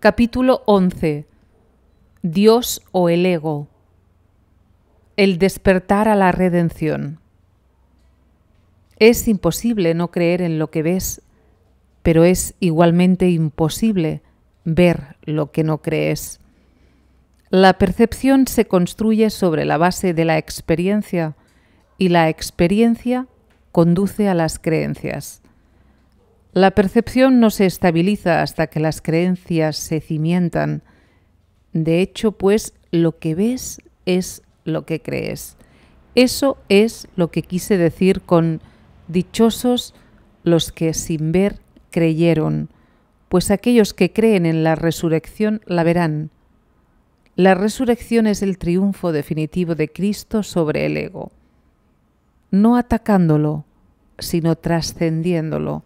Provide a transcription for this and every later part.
Capítulo 11. Dios o el ego. El despertar a la redención. Es imposible no creer en lo que ves, pero es igualmente imposible ver lo que no crees. La percepción se construye sobre la base de la experiencia y la experiencia conduce a las creencias. La percepción no se estabiliza hasta que las creencias se cimientan. De hecho, pues lo que ves es lo que crees. Eso es lo que quise decir con dichosos los que sin ver creyeron, pues aquellos que creen en la resurrección la verán. La resurrección es el triunfo definitivo de Cristo sobre el ego, no atacándolo, sino trascendiéndolo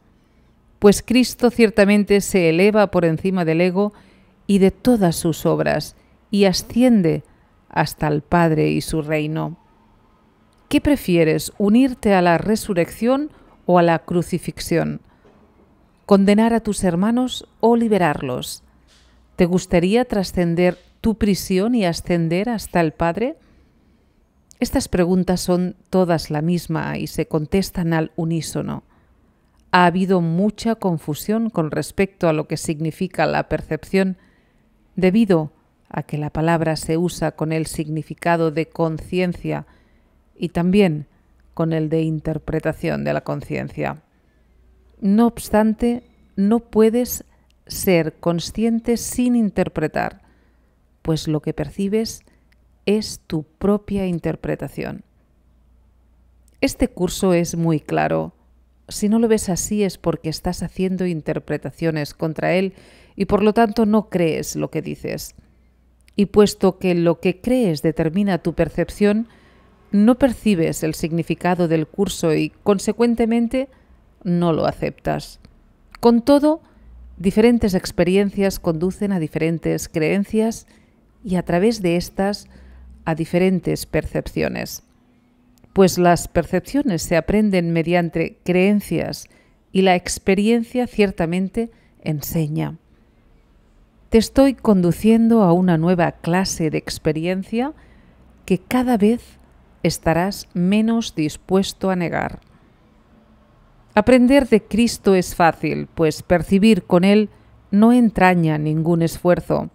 pues Cristo ciertamente se eleva por encima del ego y de todas sus obras y asciende hasta el Padre y su reino. ¿Qué prefieres, unirte a la resurrección o a la crucifixión? ¿Condenar a tus hermanos o liberarlos? ¿Te gustaría trascender tu prisión y ascender hasta el Padre? Estas preguntas son todas la misma y se contestan al unísono ha habido mucha confusión con respecto a lo que significa la percepción, debido a que la palabra se usa con el significado de conciencia y también con el de interpretación de la conciencia. No obstante, no puedes ser consciente sin interpretar, pues lo que percibes es tu propia interpretación. Este curso es muy claro si no lo ves así es porque estás haciendo interpretaciones contra él y por lo tanto no crees lo que dices. Y puesto que lo que crees determina tu percepción, no percibes el significado del curso y, consecuentemente, no lo aceptas. Con todo, diferentes experiencias conducen a diferentes creencias y a través de estas a diferentes percepciones pues las percepciones se aprenden mediante creencias y la experiencia ciertamente enseña. Te estoy conduciendo a una nueva clase de experiencia que cada vez estarás menos dispuesto a negar. Aprender de Cristo es fácil, pues percibir con Él no entraña ningún esfuerzo.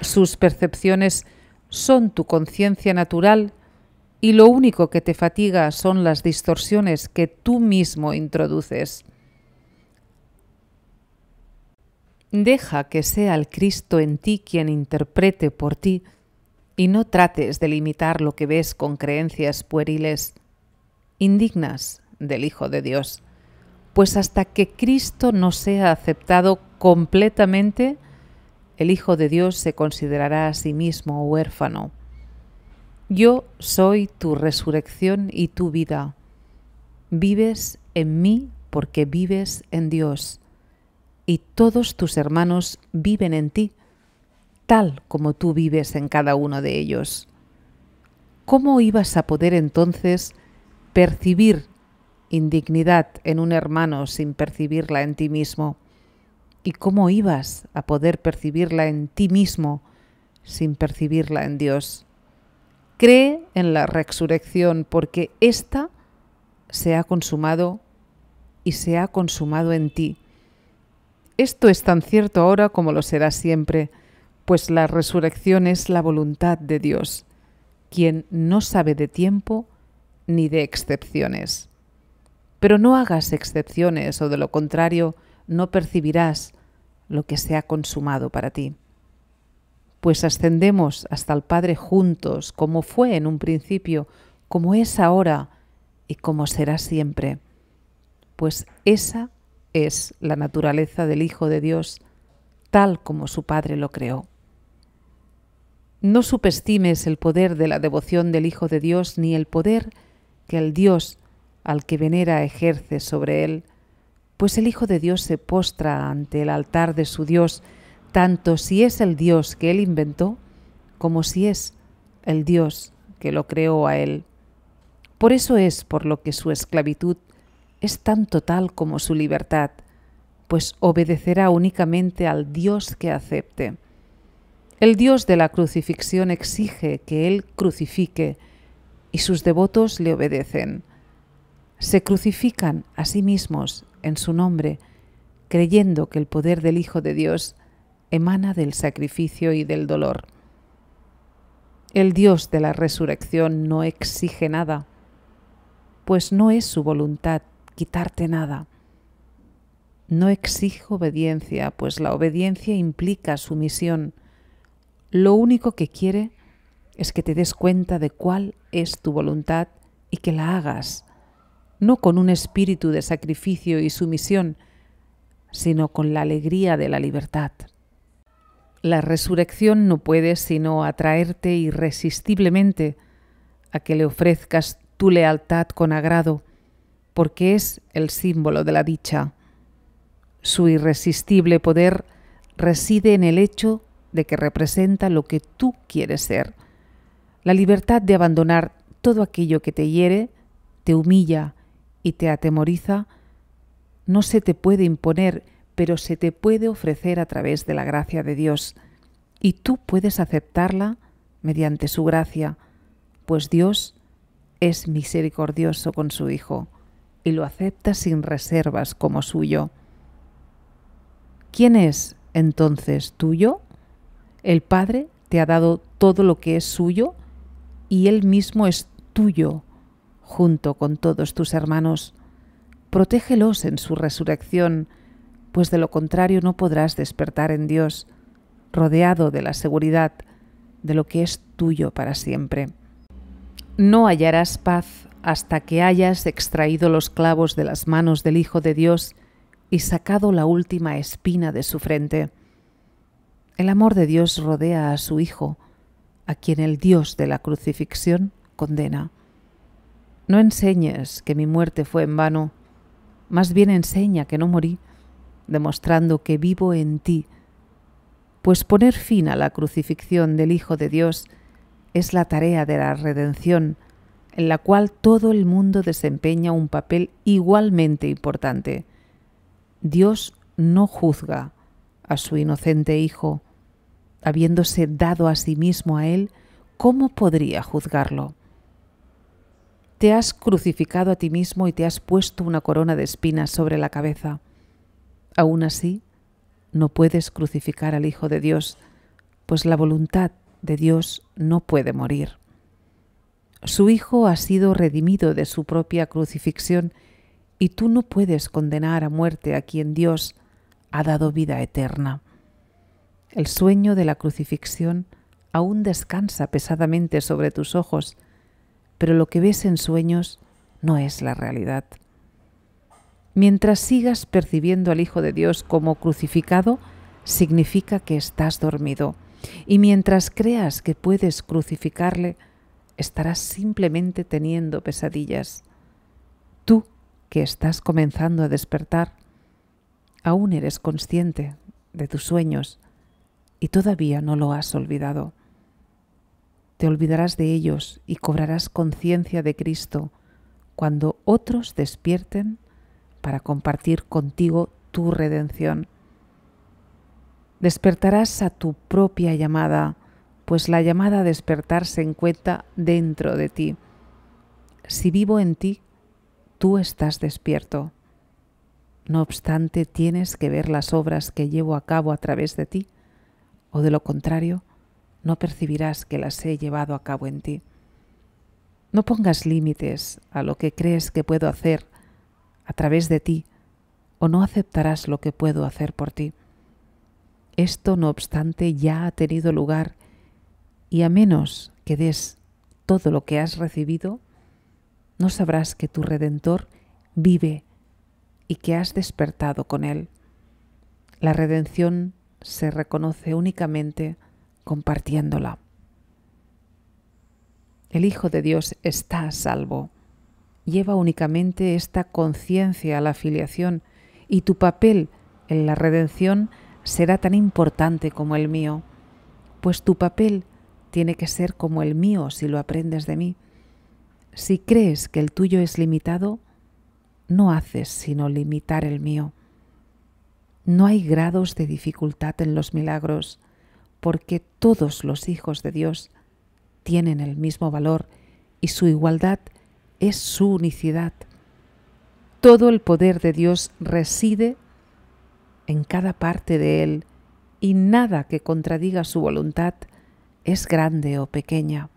Sus percepciones son tu conciencia natural y lo único que te fatiga son las distorsiones que tú mismo introduces. Deja que sea el Cristo en ti quien interprete por ti y no trates de limitar lo que ves con creencias pueriles, indignas del Hijo de Dios, pues hasta que Cristo no sea aceptado completamente, el Hijo de Dios se considerará a sí mismo huérfano yo soy tu resurrección y tu vida. Vives en mí porque vives en Dios. Y todos tus hermanos viven en ti, tal como tú vives en cada uno de ellos. ¿Cómo ibas a poder entonces percibir indignidad en un hermano sin percibirla en ti mismo? ¿Y cómo ibas a poder percibirla en ti mismo sin percibirla en Dios? cree en la resurrección, porque ésta se ha consumado y se ha consumado en ti. Esto es tan cierto ahora como lo será siempre, pues la resurrección es la voluntad de Dios, quien no sabe de tiempo ni de excepciones. Pero no hagas excepciones o de lo contrario no percibirás lo que se ha consumado para ti pues ascendemos hasta el Padre juntos, como fue en un principio, como es ahora y como será siempre. Pues esa es la naturaleza del Hijo de Dios, tal como su Padre lo creó. No subestimes el poder de la devoción del Hijo de Dios ni el poder que el Dios al que venera ejerce sobre él, pues el Hijo de Dios se postra ante el altar de su Dios, tanto si es el Dios que él inventó como si es el Dios que lo creó a él. Por eso es por lo que su esclavitud es tan total como su libertad, pues obedecerá únicamente al Dios que acepte. El Dios de la crucifixión exige que Él crucifique y sus devotos le obedecen. Se crucifican a sí mismos en su nombre, creyendo que el poder del Hijo de Dios emana del sacrificio y del dolor. El Dios de la resurrección no exige nada, pues no es su voluntad quitarte nada. No exige obediencia, pues la obediencia implica sumisión. Lo único que quiere es que te des cuenta de cuál es tu voluntad y que la hagas, no con un espíritu de sacrificio y sumisión, sino con la alegría de la libertad. La resurrección no puede sino atraerte irresistiblemente a que le ofrezcas tu lealtad con agrado, porque es el símbolo de la dicha. Su irresistible poder reside en el hecho de que representa lo que tú quieres ser. La libertad de abandonar todo aquello que te hiere, te humilla y te atemoriza, no se te puede imponer pero se te puede ofrecer a través de la gracia de Dios, y tú puedes aceptarla mediante su gracia, pues Dios es misericordioso con su Hijo, y lo acepta sin reservas como suyo. ¿Quién es entonces tuyo? El Padre te ha dado todo lo que es suyo y Él mismo es tuyo junto con todos tus hermanos. Protégelos en su resurrección pues de lo contrario no podrás despertar en Dios, rodeado de la seguridad de lo que es tuyo para siempre. No hallarás paz hasta que hayas extraído los clavos de las manos del Hijo de Dios y sacado la última espina de su frente. El amor de Dios rodea a su Hijo, a quien el Dios de la crucifixión condena. No enseñes que mi muerte fue en vano, más bien enseña que no morí, demostrando que vivo en ti, pues poner fin a la crucifixión del Hijo de Dios es la tarea de la redención, en la cual todo el mundo desempeña un papel igualmente importante. Dios no juzga a su inocente Hijo, habiéndose dado a sí mismo a Él, ¿cómo podría juzgarlo? Te has crucificado a ti mismo y te has puesto una corona de espinas sobre la cabeza. Aún así, no puedes crucificar al Hijo de Dios, pues la voluntad de Dios no puede morir. Su Hijo ha sido redimido de su propia crucifixión y tú no puedes condenar a muerte a quien Dios ha dado vida eterna. El sueño de la crucifixión aún descansa pesadamente sobre tus ojos, pero lo que ves en sueños no es la realidad. Mientras sigas percibiendo al Hijo de Dios como crucificado, significa que estás dormido. Y mientras creas que puedes crucificarle, estarás simplemente teniendo pesadillas. Tú, que estás comenzando a despertar, aún eres consciente de tus sueños y todavía no lo has olvidado. Te olvidarás de ellos y cobrarás conciencia de Cristo cuando otros despierten para compartir contigo tu redención. Despertarás a tu propia llamada, pues la llamada a despertar se encuentra dentro de ti. Si vivo en ti, tú estás despierto. No obstante, tienes que ver las obras que llevo a cabo a través de ti, o de lo contrario, no percibirás que las he llevado a cabo en ti. No pongas límites a lo que crees que puedo hacer a través de ti, o no aceptarás lo que puedo hacer por ti. Esto, no obstante, ya ha tenido lugar, y a menos que des todo lo que has recibido, no sabrás que tu Redentor vive y que has despertado con él. La redención se reconoce únicamente compartiéndola. El Hijo de Dios está a salvo lleva únicamente esta conciencia a la filiación y tu papel en la redención será tan importante como el mío, pues tu papel tiene que ser como el mío si lo aprendes de mí. Si crees que el tuyo es limitado, no haces sino limitar el mío. No hay grados de dificultad en los milagros, porque todos los hijos de Dios tienen el mismo valor y su igualdad es su unicidad. Todo el poder de Dios reside en cada parte de Él y nada que contradiga su voluntad es grande o pequeña.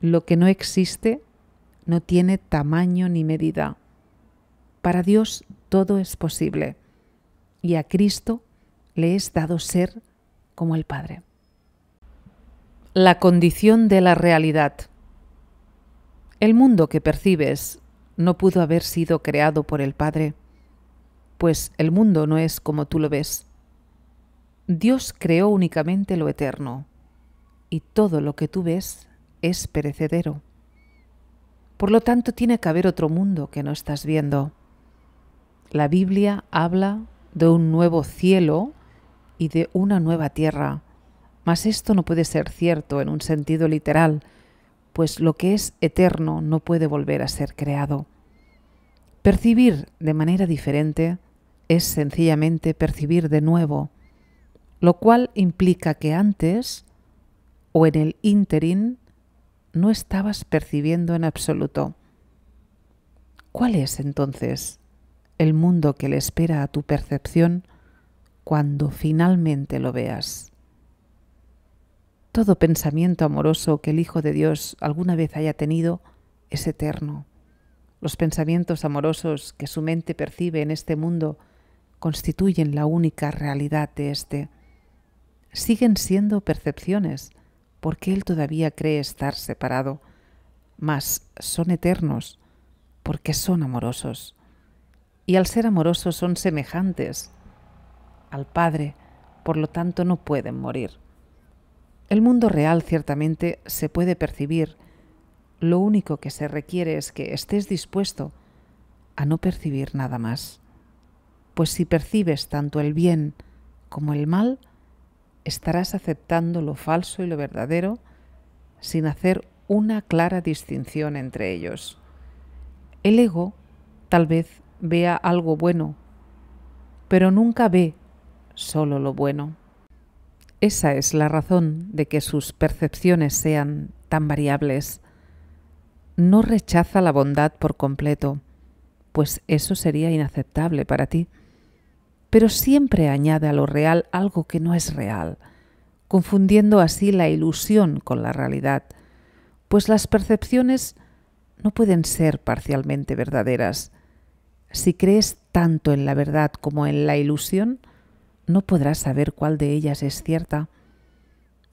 Lo que no existe no tiene tamaño ni medida. Para Dios todo es posible y a Cristo le es dado ser como el Padre. La condición de la realidad. El mundo que percibes no pudo haber sido creado por el Padre, pues el mundo no es como tú lo ves. Dios creó únicamente lo eterno, y todo lo que tú ves es perecedero. Por lo tanto, tiene que haber otro mundo que no estás viendo. La Biblia habla de un nuevo cielo y de una nueva tierra, mas esto no puede ser cierto en un sentido literal, pues lo que es eterno no puede volver a ser creado. Percibir de manera diferente es sencillamente percibir de nuevo, lo cual implica que antes o en el ínterin no estabas percibiendo en absoluto. ¿Cuál es entonces el mundo que le espera a tu percepción cuando finalmente lo veas? Todo pensamiento amoroso que el Hijo de Dios alguna vez haya tenido es eterno. Los pensamientos amorosos que su mente percibe en este mundo constituyen la única realidad de éste. Siguen siendo percepciones, porque él todavía cree estar separado, mas son eternos, porque son amorosos. Y al ser amorosos son semejantes al Padre, por lo tanto no pueden morir. El mundo real ciertamente se puede percibir, lo único que se requiere es que estés dispuesto a no percibir nada más, pues si percibes tanto el bien como el mal, estarás aceptando lo falso y lo verdadero sin hacer una clara distinción entre ellos. El ego tal vez vea algo bueno, pero nunca ve solo lo bueno. Esa es la razón de que sus percepciones sean tan variables. No rechaza la bondad por completo, pues eso sería inaceptable para ti. Pero siempre añade a lo real algo que no es real, confundiendo así la ilusión con la realidad, pues las percepciones no pueden ser parcialmente verdaderas. Si crees tanto en la verdad como en la ilusión, no podrás saber cuál de ellas es cierta.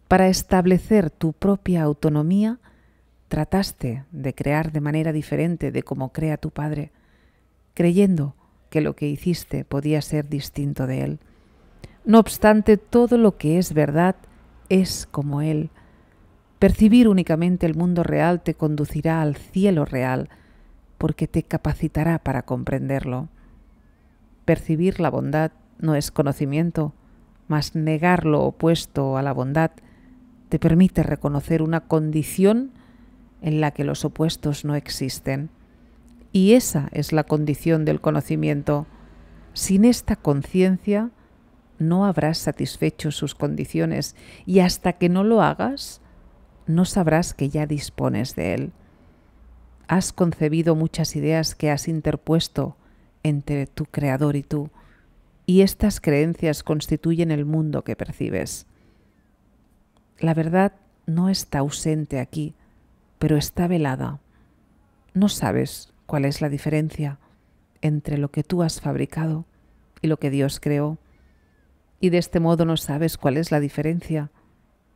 Para establecer tu propia autonomía, trataste de crear de manera diferente de como crea tu padre, creyendo que lo que hiciste podía ser distinto de él. No obstante, todo lo que es verdad es como él. Percibir únicamente el mundo real te conducirá al cielo real, porque te capacitará para comprenderlo. Percibir la bondad no es conocimiento, mas negar lo opuesto a la bondad te permite reconocer una condición en la que los opuestos no existen. Y esa es la condición del conocimiento. Sin esta conciencia no habrás satisfecho sus condiciones y hasta que no lo hagas, no sabrás que ya dispones de él. Has concebido muchas ideas que has interpuesto entre tu creador y tú y estas creencias constituyen el mundo que percibes. La verdad no está ausente aquí, pero está velada. No sabes cuál es la diferencia entre lo que tú has fabricado y lo que Dios creó. Y de este modo no sabes cuál es la diferencia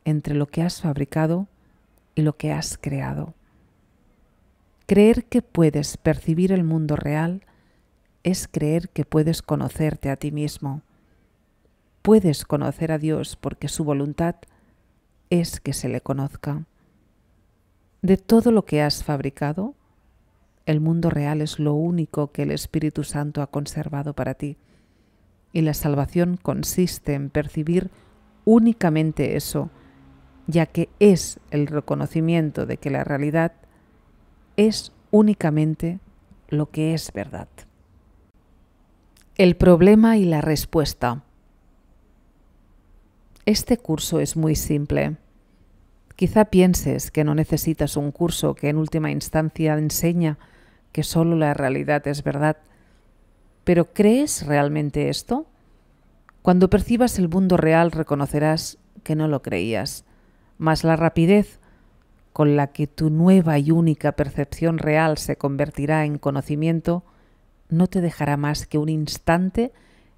entre lo que has fabricado y lo que has creado. Creer que puedes percibir el mundo real es creer que puedes conocerte a ti mismo. Puedes conocer a Dios porque su voluntad es que se le conozca. De todo lo que has fabricado, el mundo real es lo único que el Espíritu Santo ha conservado para ti. Y la salvación consiste en percibir únicamente eso, ya que es el reconocimiento de que la realidad es únicamente lo que es verdad. El problema y la respuesta. Este curso es muy simple. Quizá pienses que no necesitas un curso que en última instancia enseña que solo la realidad es verdad. Pero ¿crees realmente esto? Cuando percibas el mundo real reconocerás que no lo creías, mas la rapidez con la que tu nueva y única percepción real se convertirá en conocimiento no te dejará más que un instante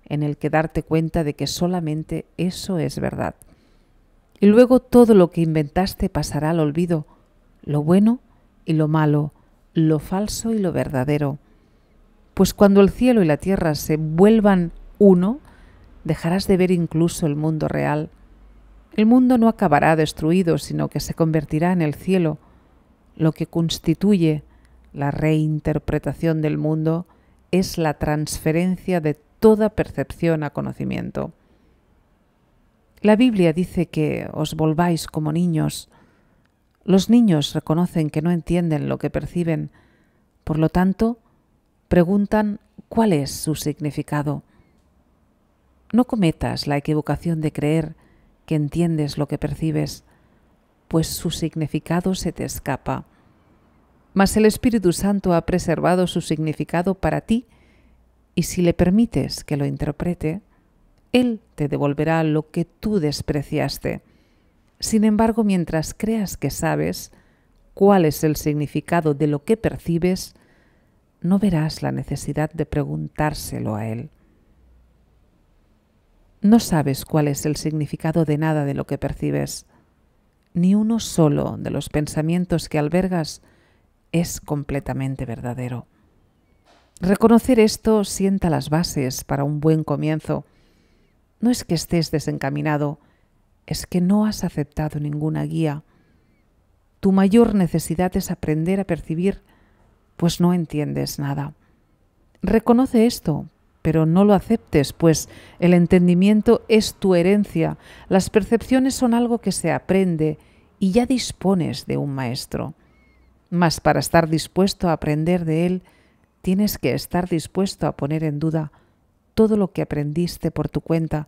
en el que darte cuenta de que solamente eso es verdad. Y luego todo lo que inventaste pasará al olvido, lo bueno y lo malo, lo falso y lo verdadero. Pues cuando el cielo y la tierra se vuelvan uno, dejarás de ver incluso el mundo real. El mundo no acabará destruido, sino que se convertirá en el cielo, lo que constituye la reinterpretación del mundo es la transferencia de toda percepción a conocimiento. La Biblia dice que os volváis como niños. Los niños reconocen que no entienden lo que perciben, por lo tanto, preguntan cuál es su significado. No cometas la equivocación de creer que entiendes lo que percibes, pues su significado se te escapa mas el Espíritu Santo ha preservado su significado para ti y si le permites que lo interprete, Él te devolverá lo que tú despreciaste. Sin embargo, mientras creas que sabes cuál es el significado de lo que percibes, no verás la necesidad de preguntárselo a Él. No sabes cuál es el significado de nada de lo que percibes. Ni uno solo de los pensamientos que albergas es completamente verdadero. Reconocer esto sienta las bases para un buen comienzo. No es que estés desencaminado, es que no has aceptado ninguna guía. Tu mayor necesidad es aprender a percibir, pues no entiendes nada. Reconoce esto, pero no lo aceptes, pues el entendimiento es tu herencia, las percepciones son algo que se aprende y ya dispones de un maestro. Mas para estar dispuesto a aprender de Él, tienes que estar dispuesto a poner en duda todo lo que aprendiste por tu cuenta,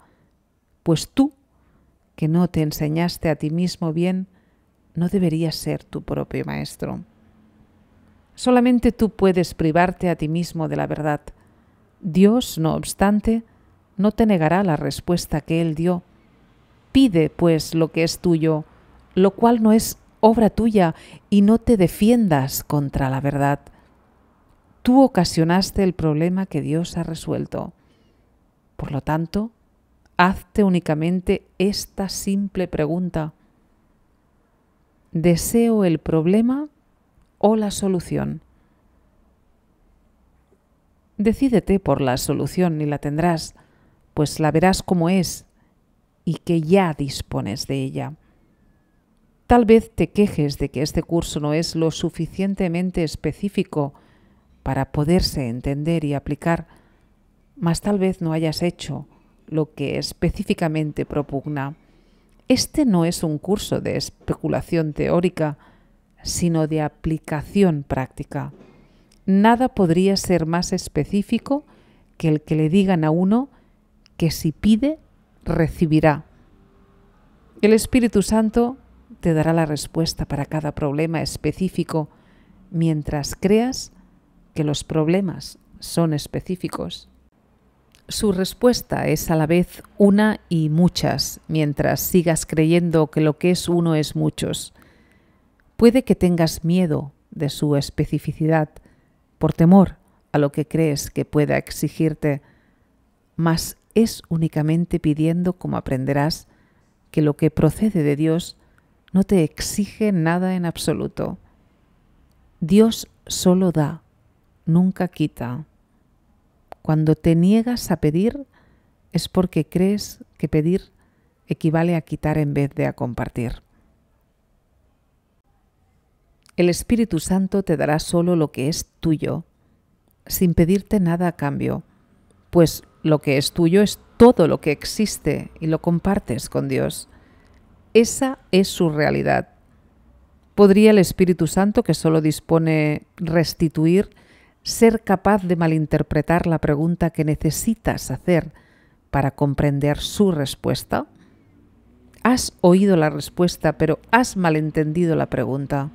pues tú, que no te enseñaste a ti mismo bien, no deberías ser tu propio maestro. Solamente tú puedes privarte a ti mismo de la verdad. Dios, no obstante, no te negará la respuesta que Él dio. Pide, pues, lo que es tuyo, lo cual no es obra tuya y no te defiendas contra la verdad. Tú ocasionaste el problema que Dios ha resuelto. Por lo tanto, hazte únicamente esta simple pregunta. ¿Deseo el problema o la solución? Decídete por la solución y la tendrás, pues la verás como es y que ya dispones de ella. Tal vez te quejes de que este curso no es lo suficientemente específico para poderse entender y aplicar, mas tal vez no hayas hecho lo que específicamente propugna. Este no es un curso de especulación teórica, sino de aplicación práctica. Nada podría ser más específico que el que le digan a uno que si pide, recibirá. El Espíritu Santo te dará la respuesta para cada problema específico mientras creas que los problemas son específicos. Su respuesta es a la vez una y muchas mientras sigas creyendo que lo que es uno es muchos. Puede que tengas miedo de su especificidad por temor a lo que crees que pueda exigirte, mas es únicamente pidiendo como aprenderás que lo que procede de Dios no te exige nada en absoluto. Dios solo da, nunca quita. Cuando te niegas a pedir es porque crees que pedir equivale a quitar en vez de a compartir. El Espíritu Santo te dará solo lo que es tuyo, sin pedirte nada a cambio, pues lo que es tuyo es todo lo que existe y lo compartes con Dios. Esa es su realidad. ¿Podría el Espíritu Santo, que solo dispone restituir, ser capaz de malinterpretar la pregunta que necesitas hacer para comprender su respuesta? Has oído la respuesta, pero has malentendido la pregunta.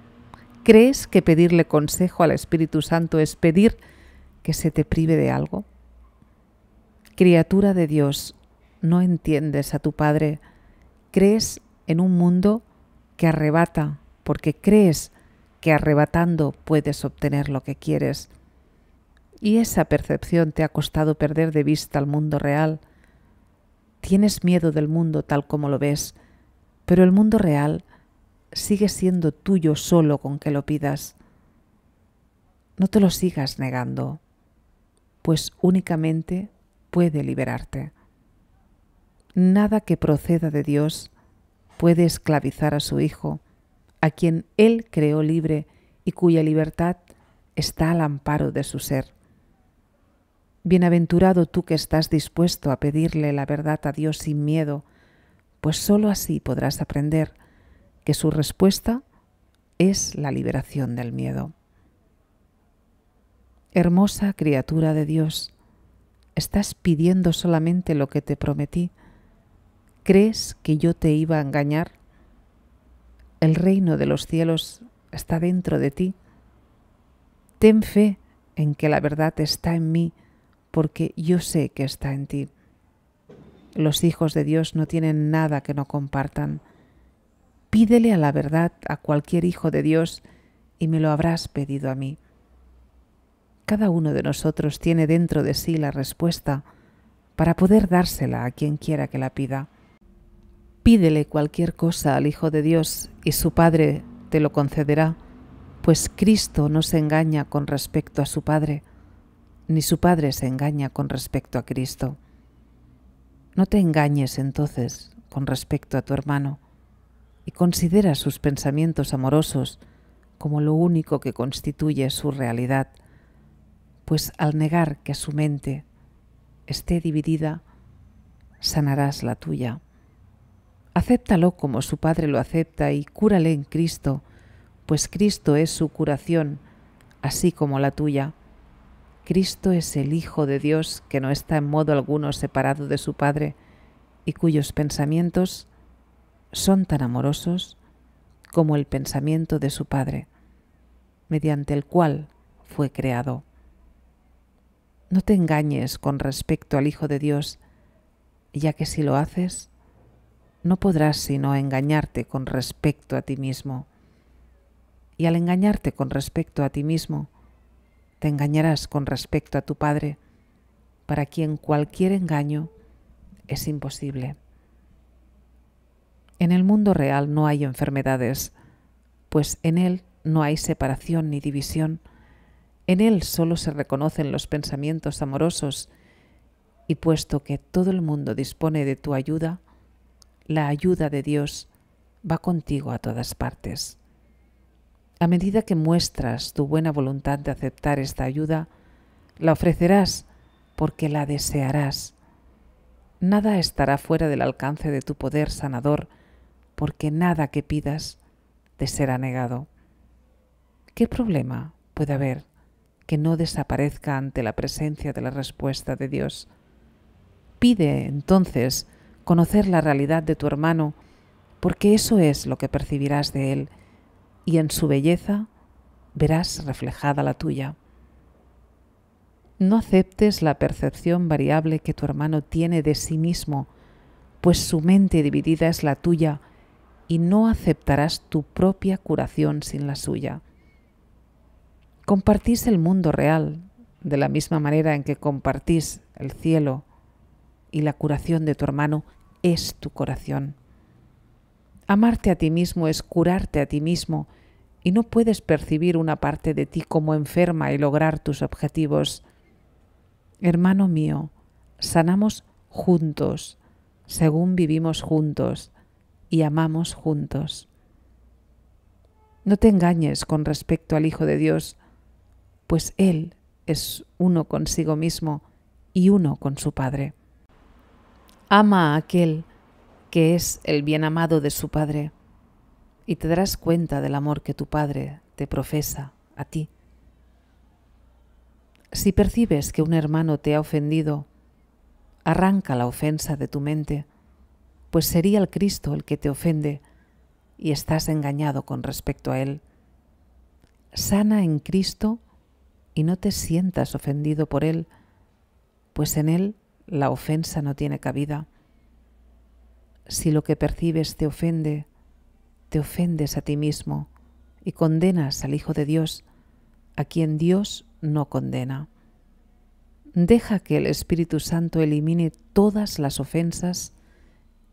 ¿Crees que pedirle consejo al Espíritu Santo es pedir que se te prive de algo? Criatura de Dios, no entiendes a tu Padre. Crees en un mundo que arrebata, porque crees que arrebatando puedes obtener lo que quieres. Y esa percepción te ha costado perder de vista al mundo real. Tienes miedo del mundo tal como lo ves, pero el mundo real sigue siendo tuyo solo con que lo pidas. No te lo sigas negando, pues únicamente puede liberarte. Nada que proceda de Dios puede esclavizar a su Hijo, a quien Él creó libre y cuya libertad está al amparo de su ser. Bienaventurado tú que estás dispuesto a pedirle la verdad a Dios sin miedo, pues sólo así podrás aprender que su respuesta es la liberación del miedo. Hermosa criatura de Dios, estás pidiendo solamente lo que te prometí, ¿Crees que yo te iba a engañar? El reino de los cielos está dentro de ti. Ten fe en que la verdad está en mí, porque yo sé que está en ti. Los hijos de Dios no tienen nada que no compartan. Pídele a la verdad a cualquier hijo de Dios y me lo habrás pedido a mí. Cada uno de nosotros tiene dentro de sí la respuesta para poder dársela a quien quiera que la pida. Pídele cualquier cosa al Hijo de Dios y su Padre te lo concederá, pues Cristo no se engaña con respecto a su Padre, ni su Padre se engaña con respecto a Cristo. No te engañes entonces con respecto a tu hermano y considera sus pensamientos amorosos como lo único que constituye su realidad, pues al negar que su mente esté dividida, sanarás la tuya. Acéptalo como su Padre lo acepta y cúrale en Cristo, pues Cristo es su curación, así como la tuya. Cristo es el Hijo de Dios que no está en modo alguno separado de su Padre y cuyos pensamientos son tan amorosos como el pensamiento de su Padre, mediante el cual fue creado. No te engañes con respecto al Hijo de Dios, ya que si lo haces, no podrás sino engañarte con respecto a ti mismo. Y al engañarte con respecto a ti mismo, te engañarás con respecto a tu Padre, para quien cualquier engaño es imposible. En el mundo real no hay enfermedades, pues en él no hay separación ni división. En él solo se reconocen los pensamientos amorosos, y puesto que todo el mundo dispone de tu ayuda, la ayuda de Dios va contigo a todas partes. A medida que muestras tu buena voluntad de aceptar esta ayuda, la ofrecerás porque la desearás. Nada estará fuera del alcance de tu poder sanador, porque nada que pidas te será negado. ¿Qué problema puede haber que no desaparezca ante la presencia de la respuesta de Dios? Pide entonces conocer la realidad de tu hermano, porque eso es lo que percibirás de él, y en su belleza verás reflejada la tuya. No aceptes la percepción variable que tu hermano tiene de sí mismo, pues su mente dividida es la tuya, y no aceptarás tu propia curación sin la suya. Compartís el mundo real de la misma manera en que compartís el cielo y la curación de tu hermano es tu corazón. Amarte a ti mismo es curarte a ti mismo y no puedes percibir una parte de ti como enferma y lograr tus objetivos. Hermano mío, sanamos juntos, según vivimos juntos y amamos juntos. No te engañes con respecto al Hijo de Dios, pues Él es uno consigo mismo y uno con su Padre ama a aquel que es el bien amado de su Padre, y te darás cuenta del amor que tu Padre te profesa a ti. Si percibes que un hermano te ha ofendido, arranca la ofensa de tu mente, pues sería el Cristo el que te ofende y estás engañado con respecto a Él. Sana en Cristo y no te sientas ofendido por Él, pues en Él la ofensa no tiene cabida. Si lo que percibes te ofende, te ofendes a ti mismo y condenas al Hijo de Dios, a quien Dios no condena. Deja que el Espíritu Santo elimine todas las ofensas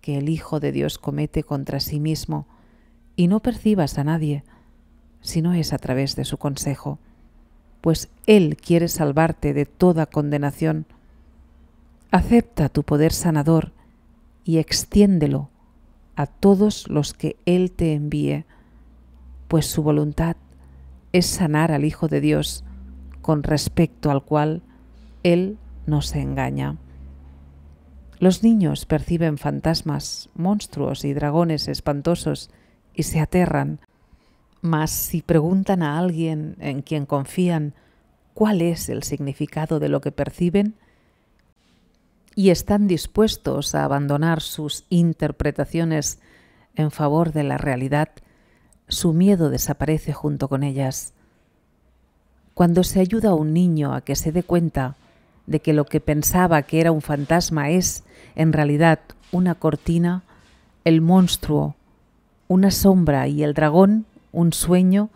que el Hijo de Dios comete contra sí mismo y no percibas a nadie, si no es a través de su consejo, pues Él quiere salvarte de toda condenación Acepta tu poder sanador y extiéndelo a todos los que Él te envíe, pues su voluntad es sanar al Hijo de Dios, con respecto al cual Él no se engaña. Los niños perciben fantasmas, monstruos y dragones espantosos y se aterran, mas si preguntan a alguien en quien confían cuál es el significado de lo que perciben, y están dispuestos a abandonar sus interpretaciones en favor de la realidad, su miedo desaparece junto con ellas. Cuando se ayuda a un niño a que se dé cuenta de que lo que pensaba que era un fantasma es, en realidad, una cortina, el monstruo, una sombra y el dragón, un sueño,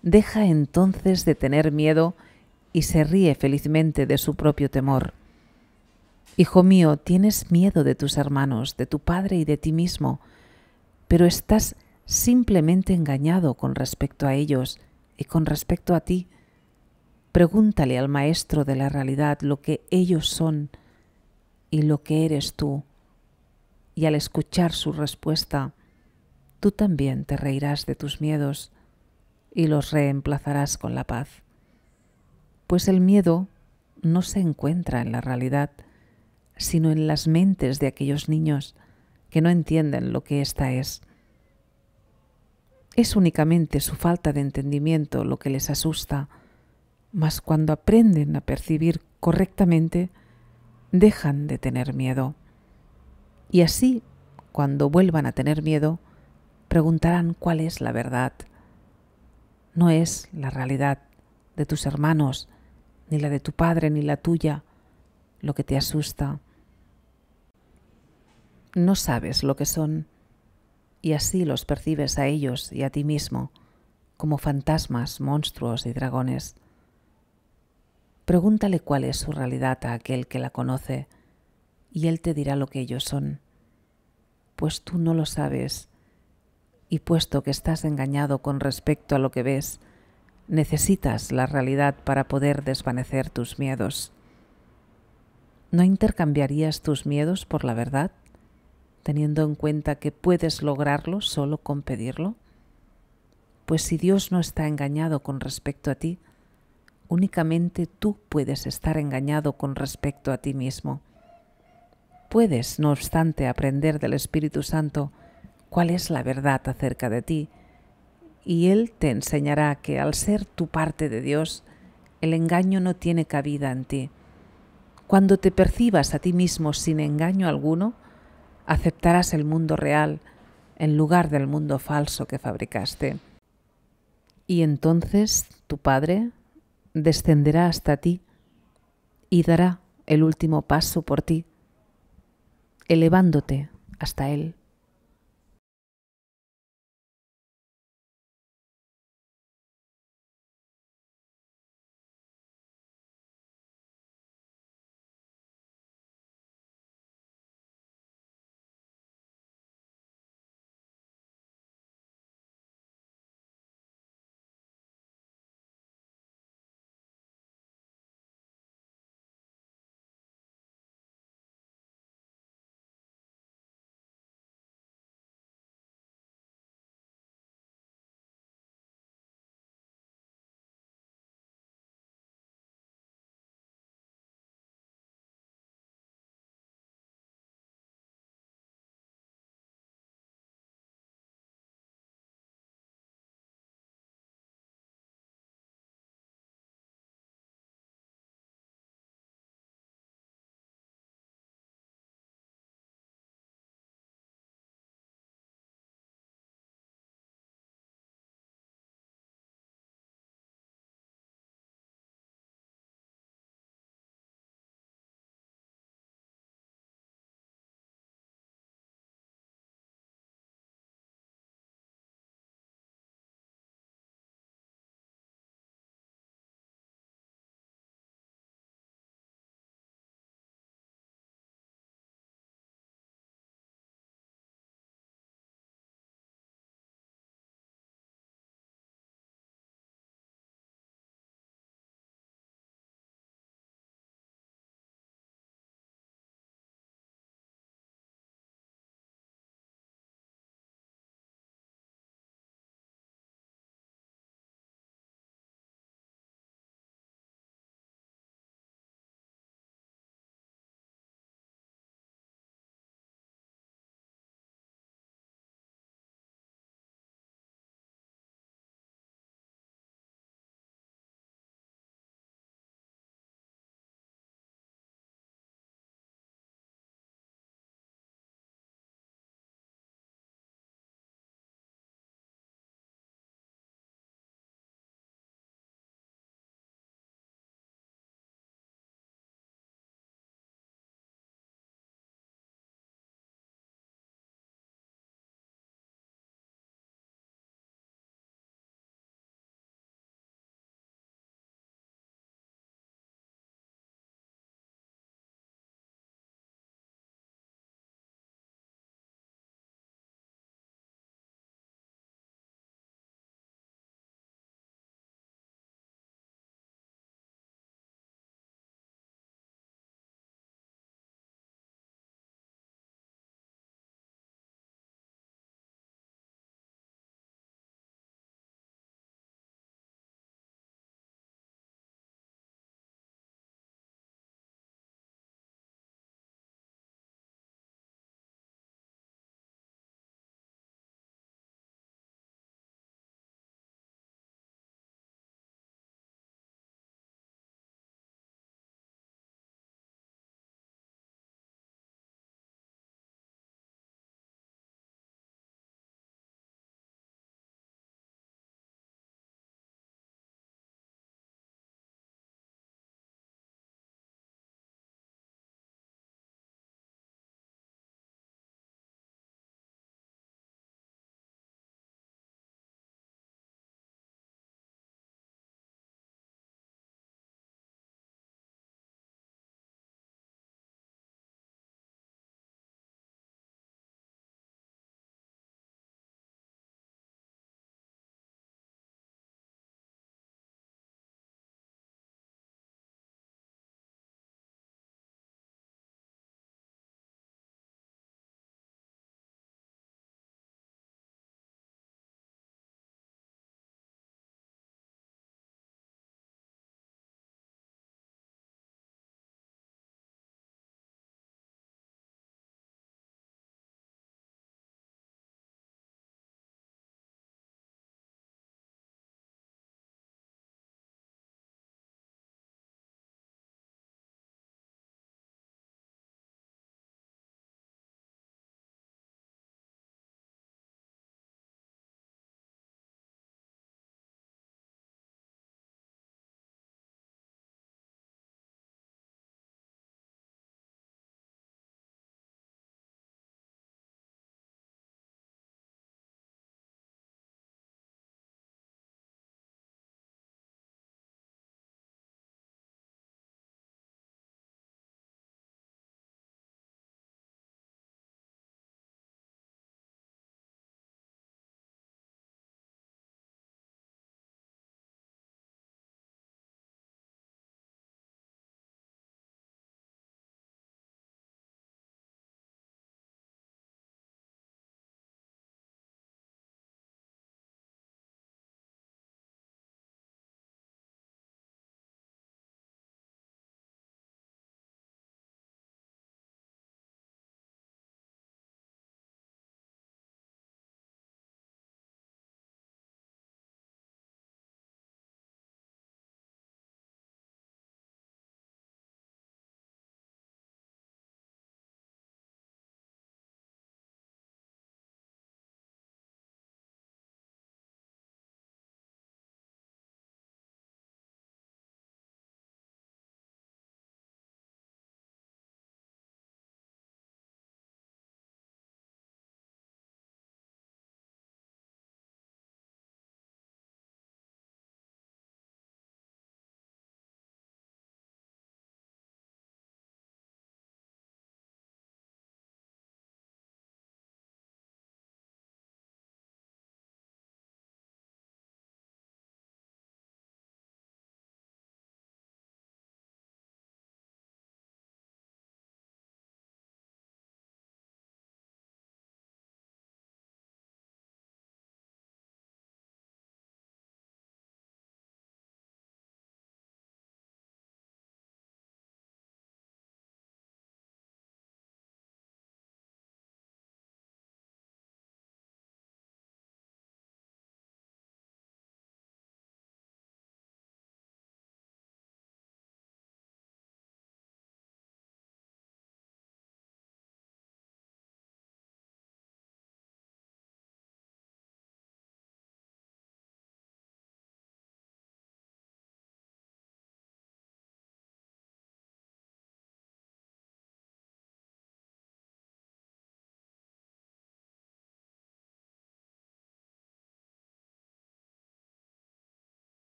deja entonces de tener miedo y se ríe felizmente de su propio temor. Hijo mío, tienes miedo de tus hermanos, de tu padre y de ti mismo, pero estás simplemente engañado con respecto a ellos y con respecto a ti. Pregúntale al Maestro de la realidad lo que ellos son y lo que eres tú, y al escuchar su respuesta, tú también te reirás de tus miedos y los reemplazarás con la paz. Pues el miedo no se encuentra en la realidad, sino en las mentes de aquellos niños que no entienden lo que ésta es. Es únicamente su falta de entendimiento lo que les asusta, mas cuando aprenden a percibir correctamente, dejan de tener miedo. Y así, cuando vuelvan a tener miedo, preguntarán cuál es la verdad. No es la realidad de tus hermanos, ni la de tu padre, ni la tuya, lo que te asusta no sabes lo que son y así los percibes a ellos y a ti mismo como fantasmas, monstruos y dragones. Pregúntale cuál es su realidad a aquel que la conoce y él te dirá lo que ellos son, pues tú no lo sabes y puesto que estás engañado con respecto a lo que ves, necesitas la realidad para poder desvanecer tus miedos. ¿No intercambiarías tus miedos por la verdad? teniendo en cuenta que puedes lograrlo solo con pedirlo? Pues si Dios no está engañado con respecto a ti, únicamente tú puedes estar engañado con respecto a ti mismo. Puedes, no obstante, aprender del Espíritu Santo cuál es la verdad acerca de ti, y Él te enseñará que al ser tu parte de Dios, el engaño no tiene cabida en ti. Cuando te percibas a ti mismo sin engaño alguno, aceptarás el mundo real en lugar del mundo falso que fabricaste. Y entonces tu Padre descenderá hasta ti y dará el último paso por ti, elevándote hasta Él.